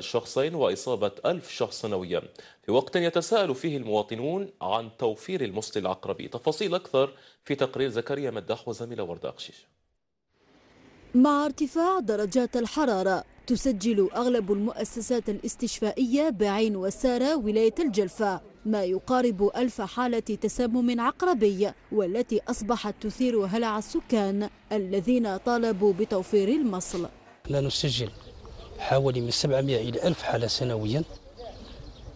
شخصين وإصابة ألف شخص سنويا في وقت يتساءل فيه المواطنون عن توفير المصل العقربي تفاصيل أكثر في تقرير زكريا مداح وزميلة وردة أقشيش مع ارتفاع درجات الحرارة تسجل أغلب المؤسسات الاستشفائية بعين وسارة ولاية الجلفة ما يقارب ألف حالة تسمم عقربي والتي أصبحت تثير هلع السكان الذين طالبوا بتوفير المصل لا نسجل حوالي من 700 إلى 1000 حالة سنويا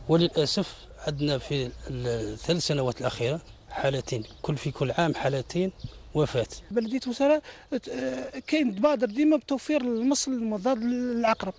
وللأسف عندنا في الثلاث سنوات الأخيرة حالتين كل في كل عام حالتين وفاة بلدية وسرى كاين تبادر ديما بتوفير المصل المضاد للعقرب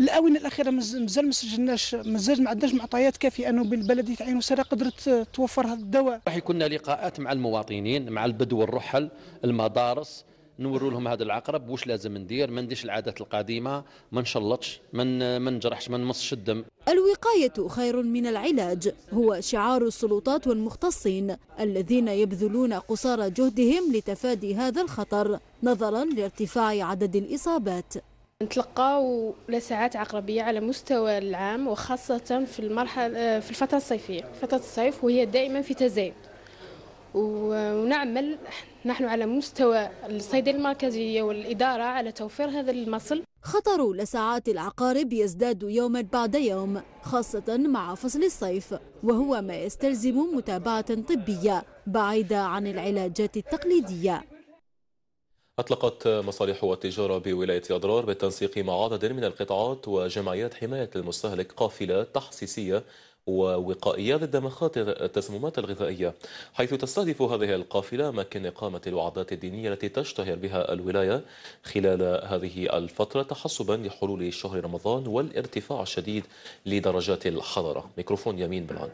الاونه الاخيره مازال ما سجلناش مازال ما عندناش معطيات كافيه انه بالبلديه عين وسرى قدرت توفر هذا الدواء راح يكون لقاءات مع المواطنين مع البدو الرحل المدارس نوروا لهم هذا العقرب واش لازم ندير ما نديش العادات القديمه ما نشلطش ما ما نجرحش ما نمصش الدم الوقايه خير من العلاج هو شعار السلطات والمختصين الذين يبذلون قصارى جهدهم لتفادي هذا الخطر نظرا لارتفاع عدد الاصابات نتلقاو لسعات عقربية على مستوى العام وخاصة في المرحلة في الفترة الصيفية فترة الصيف وهي دائما في تزايد ونعمل نحن على مستوى الصيدلية المركزية والإدارة على توفير هذا المصل خطر لساعات العقارب يزداد يوما بعد يوم خاصة مع فصل الصيف وهو ما يستلزم متابعة طبية بعيدة عن العلاجات التقليدية أطلقت مصالح التجارة بولاية أضرار بالتنسيق مع عدد من القطاعات وجمعيات حماية المستهلك قافلة تحسيسية ووقائية ضد مخاطر التسممات الغذائية حيث تستهدف هذه القافلة مكان إقامة الوعدات الدينية التي تشتهر بها الولاية خلال هذه الفترة تحسبا لحلول شهر رمضان والارتفاع الشديد لدرجات الحرارة ميكروفون يمين بلعان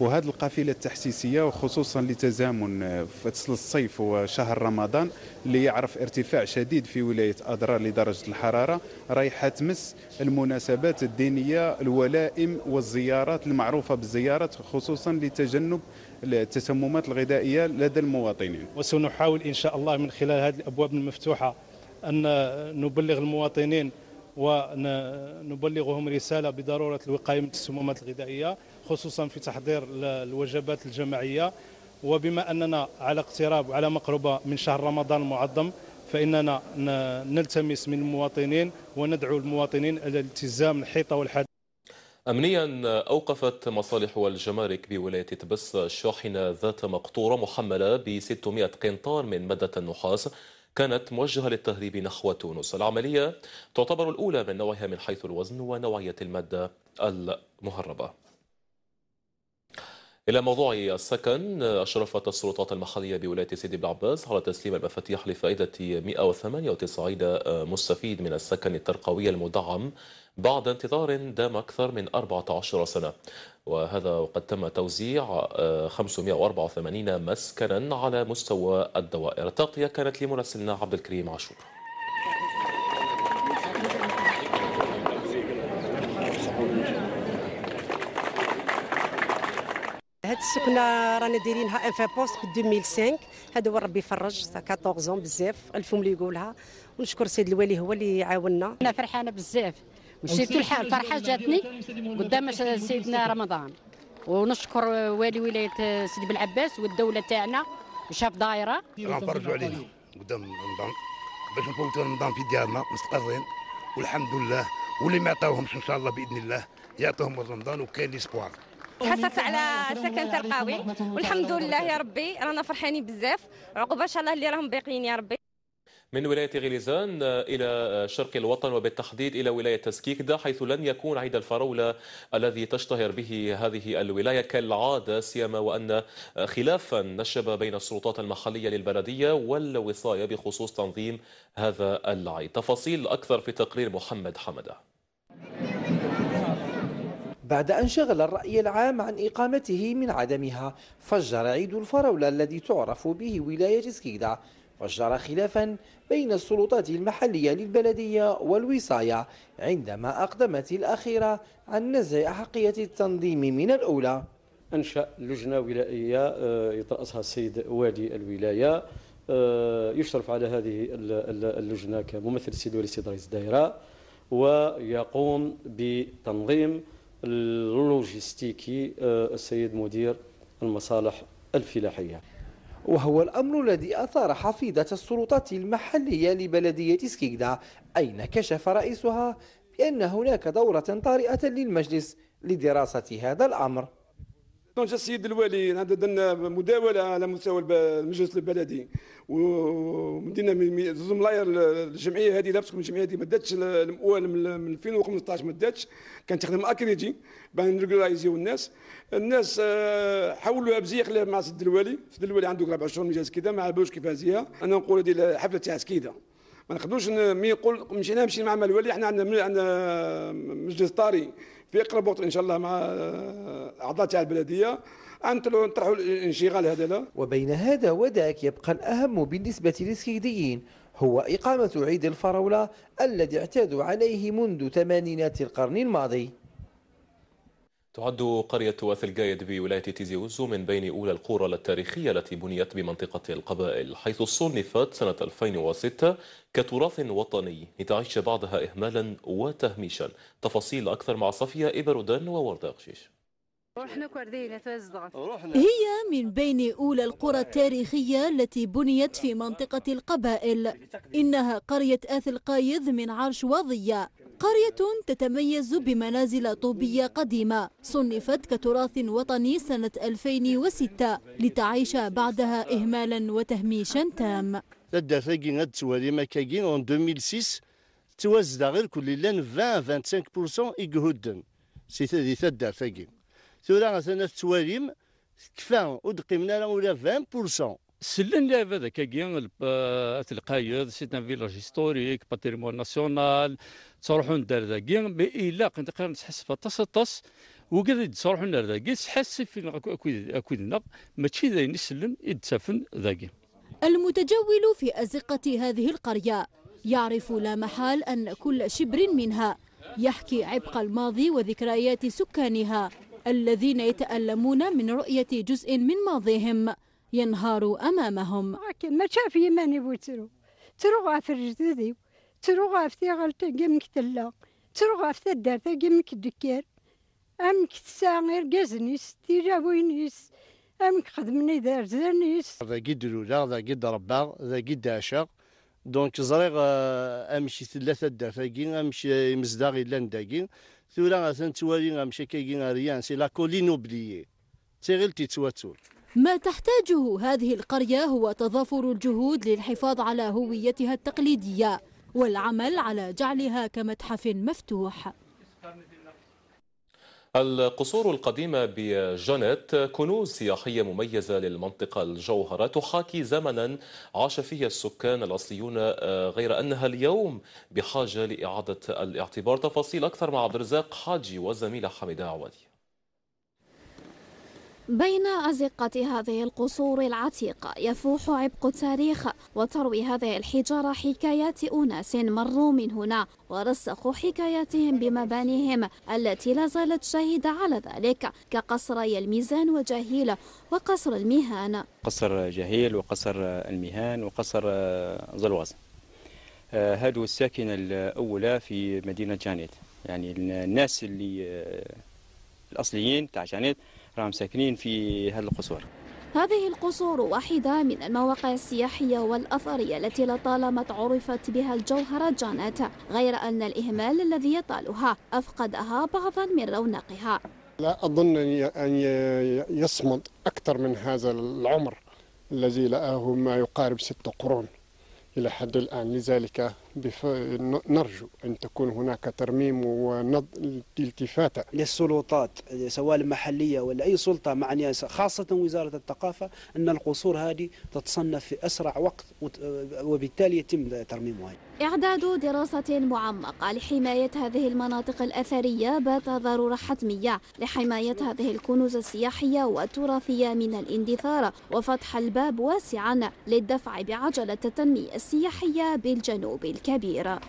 وهذه القافله التحسيسيه وخصوصا لتزامن فصل الصيف وشهر رمضان اللي يعرف ارتفاع شديد في ولايه اضرار لدرجه الحراره رايحه تمس المناسبات الدينيه الولائم والزيارات المعروفه بالزيارات خصوصا لتجنب التسممات الغذائيه لدى المواطنين وسنحاول ان شاء الله من خلال هذه الابواب المفتوحه ان نبلغ المواطنين ونبلغهم رساله بضروره الوقايه من التسممات الغذائيه خصوصا في تحضير الوجبات الجماعية وبما أننا على اقتراب وعلى مقربة من شهر رمضان المعظم فإننا نلتمس من المواطنين وندعو المواطنين إلى الالتزام الحيطة والحد أمنيا أوقفت مصالح الجمارك بولاية تبس شاحنة ذات مقطورة محملة ب 600 قنطار من مادة النحاس كانت موجهة للتهريب نحو تونس العملية تعتبر الأولى من نوعها من حيث الوزن ونوعية المادة المهربة إلى موضوع السكن أشرفت السلطات المحلية بولاية سيدي بلعباس على تسليم المفاتيح لفائدة 198 مستفيد من السكن الترقوي المدعم بعد انتظار دام أكثر من 14 سنة وهذا وقد تم توزيع 584 مسكنا على مستوى الدوائر التغطية كانت لمراسلنا عبد الكريم عاشور هاد السكنه رانا دايرينها في بوست ب 2005 هذا هو ربي يفرج 14 بزاف الفم اللي يقولها ونشكر السيد الوالي هو اللي عاونا انا فرحانه بزاف مشيت الفرحه جاتني قدام سيدنا رمضان ونشكر والي ولايه سيدي بلعباس والدوله تاعنا وشاف دايره غنفرجوا علينا قدام رمضان باش نفوتوا رمضان في ديارنا مستقرين والحمد لله واللي ما عطاوهمش ان شاء الله باذن الله يعطيهم رمضان وكاين ليسبوار تحسست على سكن ترقاوي والحمد لله يا ربي رانا فرحانين بزاف عقبه ان شاء الله اللي راهم باقيين يا ربي من ولاية غليزان إلى شرق الوطن وبالتحديد إلى ولاية تسكيكدا حيث لن يكون عيد الفرولة الذي تشتهر به هذه الولاية كالعادة سيما وأن خلافا نشب بين السلطات المحلية للبلدية والوصاية بخصوص تنظيم هذا العيد تفاصيل أكثر في تقرير محمد حمده بعد أن شغل الرأي العام عن إقامته من عدمها فجر عيد الفراولة الذي تعرف به ولاية سكيدة فجر خلافا بين السلطات المحلية للبلدية والوصاية عندما أقدمت الأخيرة عن نزع أحقية التنظيم من الأولى أنشأ لجنة ولائية آه، يترأسها السيد والي الولاية آه، يشرف على هذه اللجنة كممثل السيد والي السيد رئيس الدائرة ويقوم بتنظيم اللوجستيكي آه، السيد مدير المصالح الفلاحية وهو الأمر الذي أثار حفيدة السلطات المحلية لبلدية سكيكدا أين كشف رئيسها بأن هناك دورة طارئة للمجلس لدراسة هذا الأمر دونك جا السيد الوالي درنا مداوله على مستوى المجلس البلدي ومدينا زوز ملاير الجمعيه هذه لابسكم الجمعيه هذه ما داتش الاول من 2015 ما داتش كانت تخدم اكريجي باش نريغولايزيو الناس الناس آه، حولوها بزيا مع السيد الوالي السيد الوالي عنده ربع شهور مجلس كذا ما عرفوش كيف هزيها انا نقول هذه حفله تاع سكيده ما نقدروش مي يقول مشينا نمشي مع الوالي احنا عندنا عندنا مجلس طاري في اقرب وقت ان شاء الله مع آه، اعضاء تاع البلديه ان نطرحوا الانشغال هذا لا وبين هذا وذاك يبقى الاهم بالنسبه للسكيديين هو إقامة عيد الفراولة الذي اعتادوا عليه منذ ثمانينات القرن الماضي تعد قرية وثلجايد بولاية تيزي وزو من بين أولى القرى التاريخية التي بنيت بمنطقة القبائل حيث صنفت سنة 2006 كتراث وطني لتعيش بعضها إهمالا وتهميشا تفاصيل أكثر مع صفية إبرودان ووردة أغشيش هي من بين أولى القرى التاريخية التي بنيت في منطقة القبائل إنها قرية آثل قايد من عرش وضية قرية تتميز بمنازل طوبية قديمة صنفت كتراث وطني سنة 2006 لتعيش بعدها إهمالا وتهميشا تام 2006 غير كل لان 20 25% سي تدي ثورا كفا ولا 20% سلن هذا ذاك القايد سيت ان فيلاج هيستوريك باتريمون ناسيونال تروحوا ندار ذاكي مي الا كنت قرن تحس طس طس وقد تروحوا ندار ذاكي تحسف فين اكويدنا ماشي ذاين يتسفن ذا ذاكي المتجول في أزقة هذه القرية يعرف لا محال أن كل شبر منها يحكي عبق الماضي وذكريات سكانها الذين يتألمون من رؤية جزء من ماضيهم ينهار أمامهم ما شاف يماني بوترو تروغا في الجديدي تروغا في تيغلت قيمك تلا تروغا في تدارت قيمك الدكير أمك تساغير قزنيس قازنيس تيجاوينيس أمك خدمني دار زانيس هذا قد لولا هذا قد رباغ هذا قد عشاق دونك زريغ آه، أمشي ثلاثة دافاكين أمشي مزداغي لانداكين ثورا غاثن توالي غامشي كاكين ريان سي لا كولين أوبليي تيغيل ما تحتاجه هذه القرية هو تضافر الجهود للحفاظ على هويتها التقليدية والعمل على جعلها كمتحف مفتوح القصور القديمة بجنت كنوز سياحية مميزة للمنطقة الجوهرة تحاكي زمنا عاش فيه السكان الأصليون آه، غير أنها اليوم بحاجة لإعادة الاعتبار تفاصيل أكثر مع عبد الرزاق حاجي وزميلة حميدة عوادي بين أزقة هذه القصور العتيقة يفوح عبق التاريخ وتروي هذه الحجارة حكايات أناس مروا من هنا ورسخوا حكاياتهم بمبانيهم التي لا زالت شاهدة على ذلك كقصري الميزان وجهيل وقصر المهان قصر جهيل وقصر المهان وقصر آه، زلواز آه، هادو الساكنة الأولى في مدينة جانيت يعني الناس اللي آه، الأصليين تاع جانيت راهم ساكنين في هذا القصور هذه القصور واحدة من المواقع السياحية والأثرية التي لطالما تعرفت بها الجوهرة جانات غير أن الإهمال الذي يطالها أفقدها بعضا من رونقها لا أظن أن يصمد أكثر من هذا العمر الذي لقاه ما يقارب ست قرون إلى حد الآن لذلك نرجو أن تكون هناك ترميم والتفاتة للسلطات سواء المحلية ولا أي سلطة معنية خاصة وزارة الثقافة أن القصور هذه تتصنف في أسرع وقت وبالتالي يتم ترميمها إعداد دراسة معمقة لحماية هذه المناطق الأثرية بات ضرورة حتمية لحماية هذه الكنوز السياحية والتراثية من الاندثار وفتح الباب واسعا للدفع بعجلة التنمية السياحية بالجنوب الكبيرة